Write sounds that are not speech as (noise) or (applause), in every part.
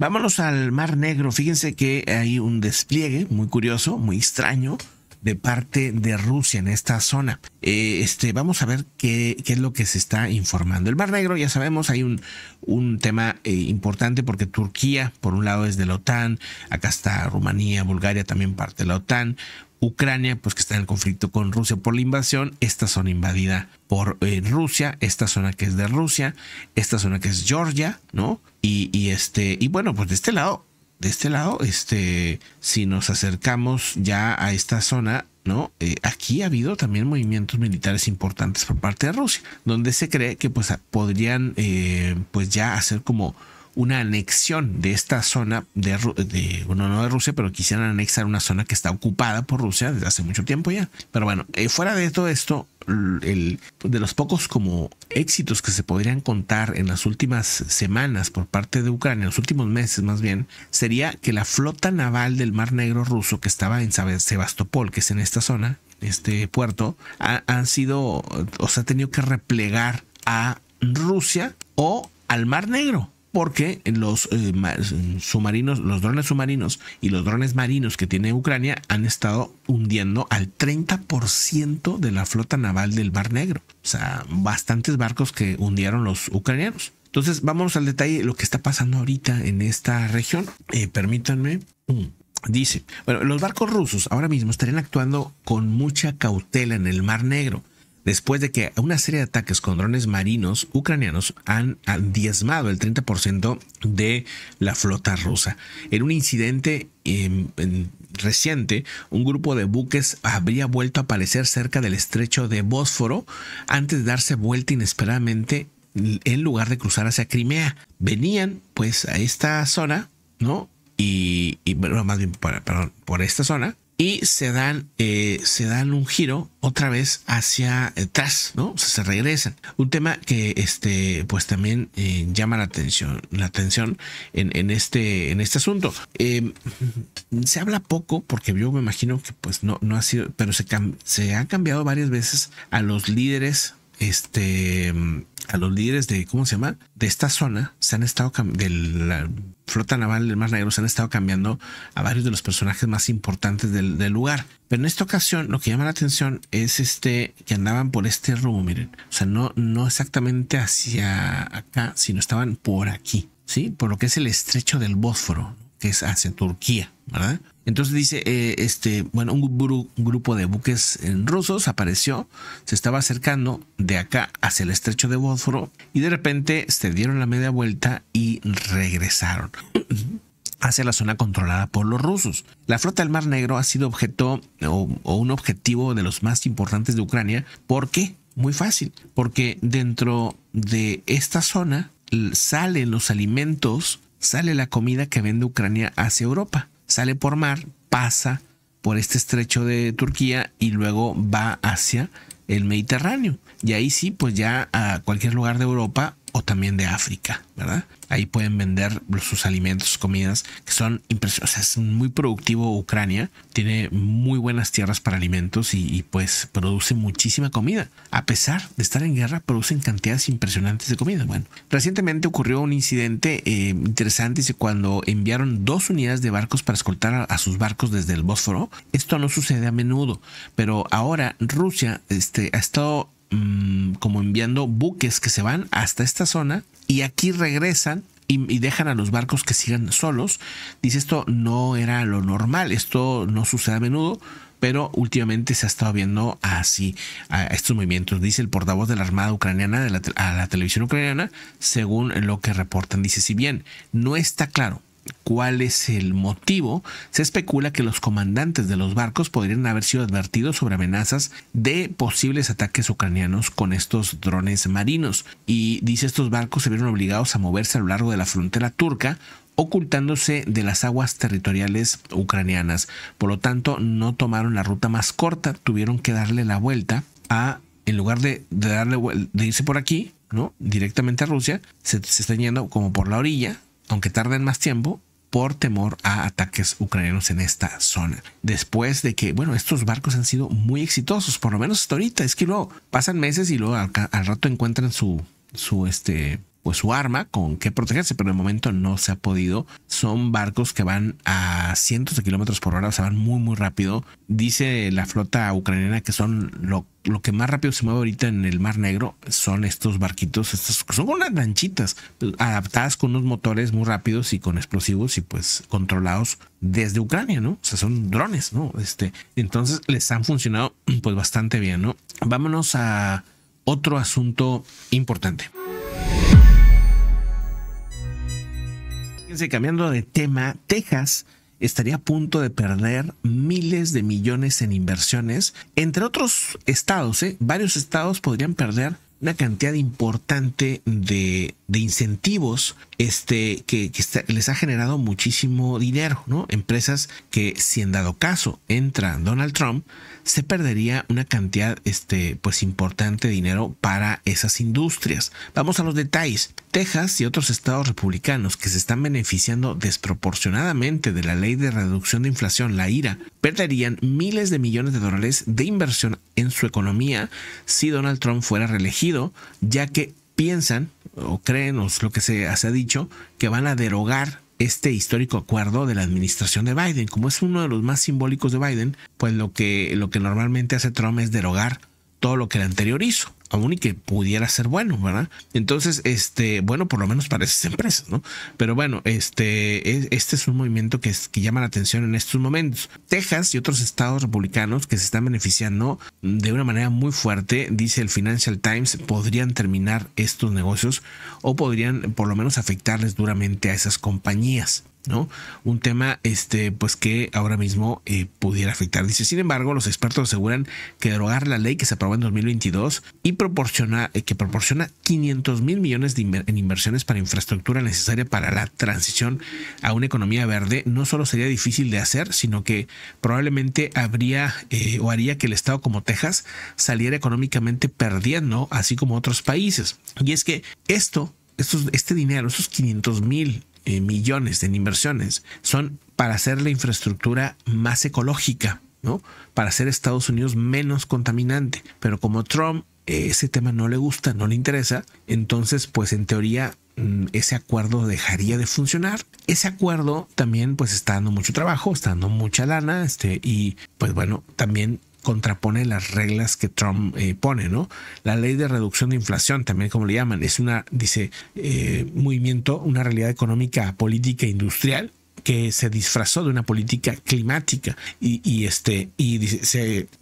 Vámonos al Mar Negro. Fíjense que hay un despliegue muy curioso, muy extraño de parte de Rusia en esta zona. Eh, este, vamos a ver qué, es lo que se está informando. El Mar Negro, ya sabemos, hay un, tema eh, importante porque Turquía, por un lado, es de la OTAN, acá está Rumanía, Bulgaria, también parte de la OTAN, Ucrania, pues que está en el conflicto con Rusia por la invasión, esta zona invadida por eh, Rusia, esta zona que es de Rusia, esta zona que es Georgia, ¿no? Y, este, y bueno, pues de este lado, de este lado, este, si nos acercamos ya a esta zona, ¿no? Eh, aquí ha habido también movimientos militares importantes por parte de Rusia, donde se cree que pues podrían eh, pues ya hacer como una anexión de esta zona de, bueno, no de Rusia, pero quisieran anexar una zona que está ocupada por Rusia desde hace mucho tiempo ya. Pero bueno, eh, fuera de todo esto, el, de los pocos como éxitos que se podrían contar en las últimas semanas por parte de Ucrania, en los últimos meses más bien, sería que la flota naval del Mar Negro ruso que estaba en Sebastopol, que es en esta zona, este puerto, han sido, o sea ha tenido que replegar a Rusia o al Mar Negro porque los eh, submarinos, los drones submarinos y los drones marinos que tiene Ucrania han estado hundiendo al 30% de la flota naval del Mar Negro. O sea, bastantes barcos que hundieron los ucranianos. Entonces, vamos al detalle de lo que está pasando ahorita en esta región. Eh, permítanme. Mm, dice, bueno, los barcos rusos ahora mismo estarían actuando con mucha cautela en el Mar Negro después de que una serie de ataques con drones marinos ucranianos han, diezmado el 30% de la flota rusa. En un incidente em, reciente, un grupo de buques habría vuelto a aparecer cerca del estrecho de Bósforo antes de darse vuelta inesperadamente en lugar de cruzar hacia Crimea. Venían pues a esta zona, ¿no? Y, más bien, por esta zona y se dan, eh, se dan un giro otra vez hacia eh, atrás, ¿no? O sea, se regresan. Un tema que este, pues también eh, llama la atención, la atención en, este, en este asunto. Em, se habla poco, porque yo me imagino que pues no, no ha sido, pero se, se han cambiado varias veces a los líderes este, a los líderes de, ¿cómo se llama? De esta zona, se han estado, de la flota naval del Mar Negro, se han estado cambiando a varios de los personajes más importantes del, del lugar. Pero en esta ocasión, lo que llama la atención es este, que andaban por este rumbo, miren. O sea, no, no exactamente hacia acá, sino estaban por aquí, ¿sí? Por lo que es el estrecho del Bósforo, que es hacia Turquía, ¿verdad? Entonces dice, eh, este, bueno, un, grupo de buques eh, rusos apareció, se estaba acercando de acá hacia el estrecho de Bósforo y de repente se dieron la media vuelta y regresaron (clears throat) hacia la zona controlada por los rusos. La flota del Mar Negro ha sido objeto o, o un objetivo de los más importantes de Ucrania. ¿Por qué? Muy fácil, porque dentro de esta zona salen los alimentos, sale la comida que vende Ucrania hacia Europa sale por mar, pasa por este estrecho de Turquía y luego va hacia el Mediterráneo. Y ahí sí, pues ya a cualquier lugar de Europa o también de África, ¿verdad? Ahí pueden vender sus alimentos, comidas, que son impresionantes. O sea, es muy productivo Ucrania, tiene muy buenas tierras para alimentos y, pues produce muchísima comida. A pesar de estar en guerra, producen cantidades impresionantes de comida. Bueno, recientemente ocurrió un incidente eh, interesante, dice, cuando enviaron dos unidades de barcos para escoltar a, sus barcos desde el Bósforo. Esto no sucede a menudo, pero ahora Rusia este, ha estado Mm, como enviando buques que se van hasta esta zona y aquí regresan y, dejan a los barcos que sigan solos. Dice esto no era lo normal, esto no sucede a menudo, pero últimamente se ha estado viendo así a estos movimientos. Dice el portavoz de la Armada Ucraniana de a la televisión ucraniana, según lo que reportan. Dice, si bien no está claro cuál es el motivo, se especula que los comandantes de los barcos podrían haber sido advertidos sobre amenazas de posibles ataques ucranianos con estos drones marinos. Y dice estos barcos se vieron obligados a moverse a lo largo de la frontera turca ocultándose de las aguas territoriales ucranianas. Por lo tanto, no tomaron la ruta más corta, tuvieron que darle la vuelta a, en lugar de, darle, de irse por aquí, ¿no? directamente a Rusia, se, se están yendo como por la orilla, aunque tarden más tiempo, por temor a ataques ucranianos en esta zona. Después de que, bueno, estos barcos han sido muy exitosos, por lo menos hasta ahorita. Es que luego pasan meses y luego al, al rato encuentran su, su, este, pues su arma con qué protegerse, pero de momento no se ha podido. Son barcos que van a cientos de kilómetros por hora, o sea, van muy, muy rápido. Dice la flota ucraniana que son lo, lo que más rápido se mueve ahorita en el Mar Negro, son estos barquitos, estos son unas lanchitas adaptadas con unos motores muy rápidos y con explosivos y pues controlados desde Ucrania, ¿no? O sea, son drones, ¿no? Este, entonces les han funcionado pues bastante bien, ¿no? Vámonos a otro asunto importante. Fíjense, cambiando de tema, Texas estaría a punto de perder miles de millones en inversiones. Entre otros estados, ¿eh? varios estados podrían perder una cantidad importante de, de incentivos este, que, les ha generado muchísimo dinero, ¿no? Empresas que si en dado caso entra Donald Trump, se perdería una cantidad este, pues importante de dinero para esas industrias. Vamos a los detalles. Texas y otros estados republicanos que se están beneficiando desproporcionadamente de la ley de reducción de inflación, la IRA, perderían miles de millones de dólares de inversión en su economía si Donald Trump fuera reelegido, ya que piensan o creen, o lo que se, se ha dicho, que van a derogar este histórico acuerdo de la administración de Biden. Como es uno de los más simbólicos de Biden, pues lo que, lo que normalmente hace Trump es derogar todo lo que el anterior hizo aún y que pudiera ser bueno, ¿verdad? Entonces, este, bueno, por lo menos para esas empresas, ¿no? Pero bueno, este, e, este es un movimiento que, que llama la atención en estos momentos. Texas y otros estados republicanos que se están beneficiando de una manera muy fuerte, dice el Financial Times, podrían terminar estos negocios o podrían por lo menos afectarles duramente a esas compañías. ¿no? Un tema, este, pues que ahora mismo eh, pudiera afectar. Dice, sin embargo, los expertos aseguran que derogar la ley que se aprobó en 2022 y proporciona, eh, que proporciona 500 mil millones de en inversiones para infraestructura necesaria para la transición a una economía verde, no solo sería difícil de hacer, sino que probablemente habría eh, o haría que el estado como Texas saliera económicamente perdiendo, así como otros países. Y es que esto este dinero, esos 500 mil eh, millones en inversiones son para hacer la infraestructura más ecológica, ¿no? Para hacer Estados Unidos menos contaminante. Pero como Trump eh, ese tema no le gusta, no le interesa, entonces pues en teoría mm, ese acuerdo dejaría de funcionar. Ese acuerdo también pues está dando mucho trabajo, está dando mucha lana, este, y pues bueno, también contrapone las reglas que Trump eh, pone, ¿no? La ley de reducción de inflación, también como le llaman, es una, dice, eh, movimiento, una realidad económica, política, e industrial que se disfrazó de una política climática y, este y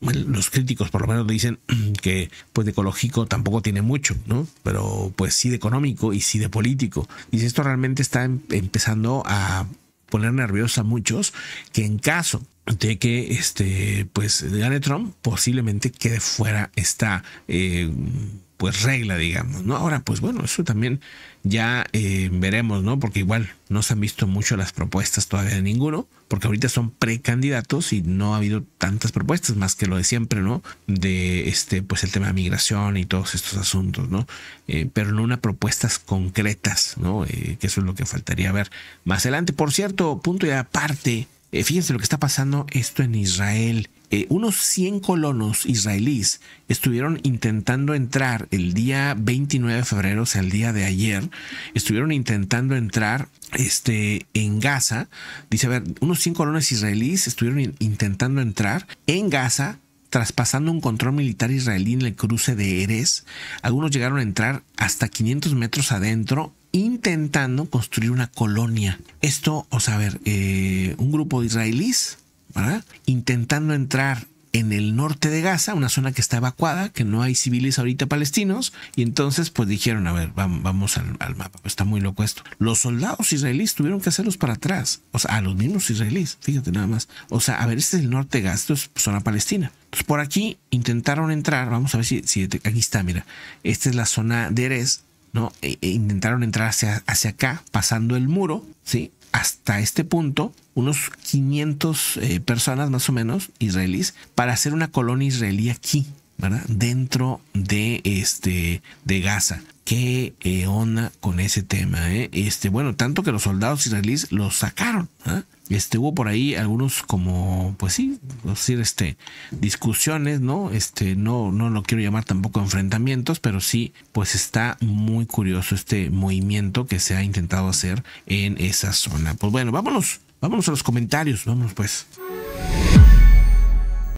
los críticos por lo menos dicen (clears throat) que pues de ecológico tampoco tiene mucho no pero pues sí de económico y sí de político y esto realmente está em-, empezando a poner nerviosos a muchos que en caso de que este pues gane Trump posiblemente quede fuera esta eh, pues regla digamos no ahora pues bueno eso también ya eh, veremos no porque igual no se han visto mucho las propuestas todavía de ninguno porque ahorita son precandidatos y no ha habido tantas propuestas más que lo de siempre no de este pues el tema de migración y todos estos asuntos no eh, pero no una propuestas concretas no que eso es lo que faltaría ver más adelante por cierto punto y aparte eh, fíjense lo que está pasando esto en Israel. Eh, unos 100 colonos israelíes estuvieron intentando entrar el día 29 de febrero, o sea, el día de ayer, estuvieron intentando entrar este, en Gaza. Dice, a ver, unos 100 colonos israelíes estuvieron intentando entrar en Gaza traspasando un control militar israelí en el cruce de Erez. Algunos llegaron a entrar hasta 500 metros adentro intentando construir una colonia. Esto, o sea, a ver, eh, un grupo de israelíes, ¿verdad? Intentando entrar en el norte de Gaza, una zona que está evacuada, que no hay civiles ahorita palestinos, y entonces pues dijeron, a ver, vamos, al, mapa, pues, está muy loco esto. Los soldados israelíes tuvieron que hacerlos para atrás, o sea, a los mismos israelíes, fíjate nada más. O sea, a ver, este es el norte de Gaza, esto es zona palestina. Entonces por aquí intentaron entrar, vamos a ver si, si aquí está, mira, esta es la zona de Erez, ¿no? E, e intentaron entrar hacia, hacia acá, pasando el muro, ¿sí? Hasta este punto, unos 500 eh, personas más o menos, israelíes, para hacer una colonia israelí aquí, ¿verdad? Dentro de, este, de Gaza. ¿Qué eh, onda con ese tema? Eh? Este, bueno, tanto que los soldados israelíes los sacaron. ¿ah? Este, hubo por ahí algunos como, pues sí, decir, este, discusiones, ¿no? Este, no, no lo quiero llamar tampoco enfrentamientos, pero sí, pues está muy curioso este movimiento que se ha intentado hacer en esa zona. Pues bueno, vámonos, vámonos a los comentarios, vamos pues.